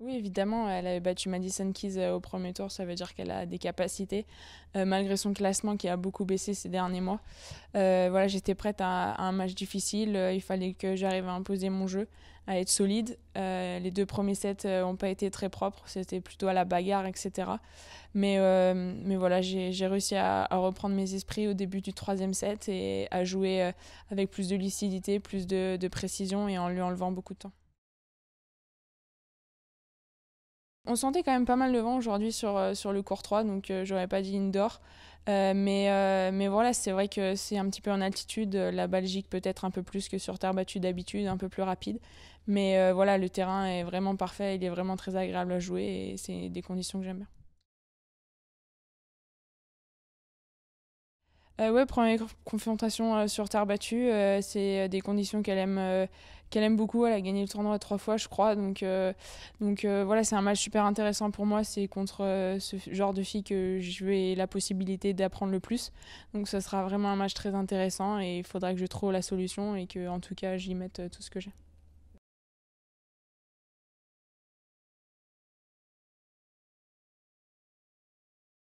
Oui, évidemment, elle avait battu Madison Keys euh, au premier tour, ça veut dire qu'elle a des capacités, euh, malgré son classement qui a beaucoup baissé ces derniers mois. Euh, voilà, j'étais prête à, un match difficile, il fallait que j'arrive à imposer mon jeu, à être solide. les deux premiers sets n'ont pas été très propres, c'était plutôt à la bagarre, etc. Mais, mais voilà, j'ai réussi à, reprendre mes esprits au début du troisième set et à jouer avec plus de lucidité, plus de précision et en lui enlevant beaucoup de temps. On sentait quand même pas mal de vent aujourd'hui sur, euh, sur le court 3, donc euh, j'aurais pas dit indoor. Euh, mais, mais voilà, c'est vrai que c'est un petit peu en altitude. La Belgique peut-être un peu plus que sur terre battue d'habitude, un peu plus rapide. Mais voilà, le terrain est vraiment parfait, il est vraiment très agréable à jouer et c'est des conditions que j'aime bien. euh, ouais, première confrontation euh, sur terre battue, euh, c'est euh, des conditions qu'elle aime, qu'elle aime beaucoup. Elle a gagné le tournoi trois fois, je crois. Donc, donc voilà, c'est un match super intéressant pour moi. C'est contre ce genre de fille que je vais la possibilité d'apprendre le plus. Donc, ça sera vraiment un match très intéressant et il faudra que je trouve la solution et que, en tout cas, j'y mette tout ce que j'ai.